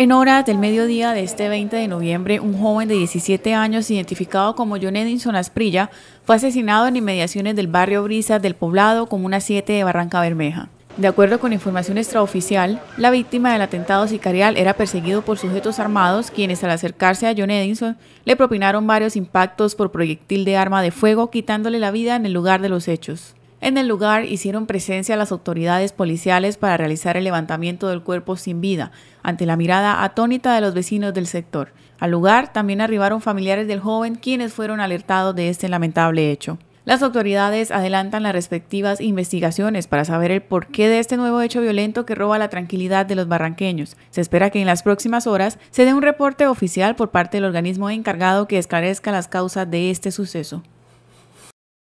En horas del mediodía de este 20 de noviembre, un joven de 17 años identificado como John Edinson Asprilla fue asesinado en inmediaciones del barrio Brisas del poblado Comuna 7 de Barranca Bermeja. De acuerdo con información extraoficial, la víctima del atentado sicarial era perseguido por sujetos armados quienes al acercarse a John Edinson le propinaron varios impactos por proyectil de arma de fuego quitándole la vida en el lugar de los hechos. En el lugar hicieron presencia las autoridades policiales para realizar el levantamiento del cuerpo sin vida, ante la mirada atónita de los vecinos del sector. Al lugar también arribaron familiares del joven quienes fueron alertados de este lamentable hecho. Las autoridades adelantan las respectivas investigaciones para saber el porqué de este nuevo hecho violento que roba la tranquilidad de los barranqueños. Se espera que en las próximas horas se dé un reporte oficial por parte del organismo encargado que esclarezca las causas de este suceso.